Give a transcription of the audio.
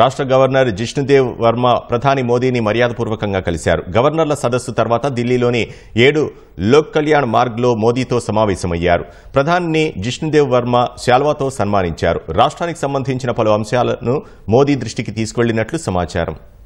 రాష్ట్ర గవర్నర్ జిష్ణుదేవ్ వర్మ ప్రధాని మోదీని మర్యాదపూర్వకంగా కలిశారు గవర్నర్ల సదస్సు తర్వాత ఢిల్లీలోని ఏడు లోక్ కళ్యాణ్ మార్గ్లో మోదీతో సమావేశమయ్యారు ప్రధాని జిష్ణుదేవ్ వర్మ శాల్వాతో సన్మానించారు రాష్ట్రానికి సంబంధించిన పలు అంశాలను మోదీ దృష్టికి తీసుకెళ్లినట్లు సమాచారం